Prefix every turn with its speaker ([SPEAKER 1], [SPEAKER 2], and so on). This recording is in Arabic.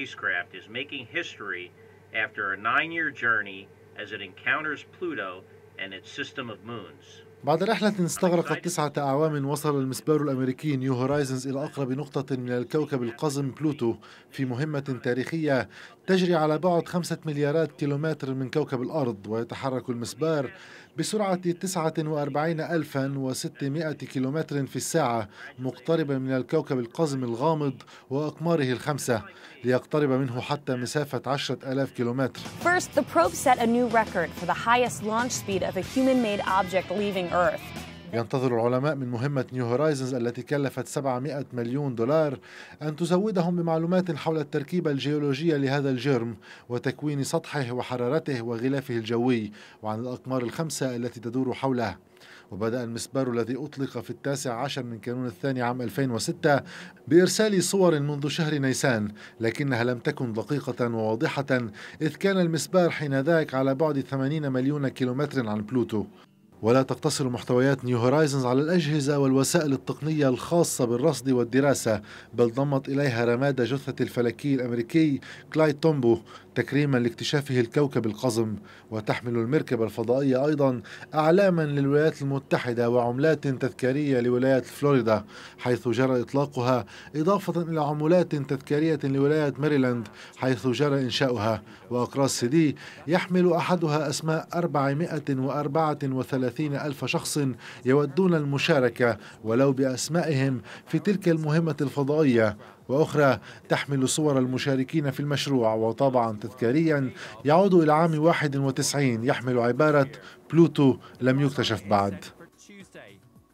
[SPEAKER 1] spacecraft is making history after a nine-year journey as it encounters Pluto and its system of moons. بعد رحلة استغرقت تسعة أعوام وصل المسبار الأمريكي نيو هورايزنز إلى أقرب نقطة من الكوكب القزم بلوتو في مهمة تاريخية تجري على بعد خمسة مليارات كيلومتر من كوكب الأرض ويتحرك المسبار بسرعة 49600 كيلومتر في الساعة مقتربا من الكوكب القزم الغامض وأقماره الخمسة ليقترب منه حتى مسافة 10000 كيلومتر First, the probe set a new record for the highest launch speed of a human-made object leaving Earth. ينتظر العلماء من مهمة نيو هورايزنز التي كلفت 700 مليون دولار أن تزودهم بمعلومات حول التركيبة الجيولوجية لهذا الجرم وتكوين سطحه وحرارته وغلافه الجوي وعن الأقمار الخمسة التي تدور حوله وبدأ المسبار الذي أطلق في التاسع عشر من كانون الثاني عام 2006 بإرسال صور منذ شهر نيسان لكنها لم تكن دقيقة وواضحة إذ كان المسبار حينذاك على بعد 80 مليون كيلومتر عن بلوتو ولا تقتصر محتويات نيو هورايزنز على الأجهزة والوسائل التقنية الخاصة بالرصد والدراسة بل ضمت إليها رماد جثة الفلكي الأمريكي كلايد تومبو تكريما لاكتشافه الكوكب القزم وتحمل المركبة الفضائية أيضا أعلاما للولايات المتحدة وعملات تذكارية لولاية فلوريدا حيث جرى إطلاقها إضافة إلى عملات تذكارية لولاية ماريلاند حيث جرى إنشاؤها وأقراص سيدي يحمل أحدها أسماء 434 ألف شخص يودون المشاركة ولو بأسمائهم في تلك المهمة الفضائية وأخرى تحمل صور المشاركين في المشروع وطابعا تذكاريا يعود إلى عام 91 يحمل عبارة بلوتو لم يكتشف بعد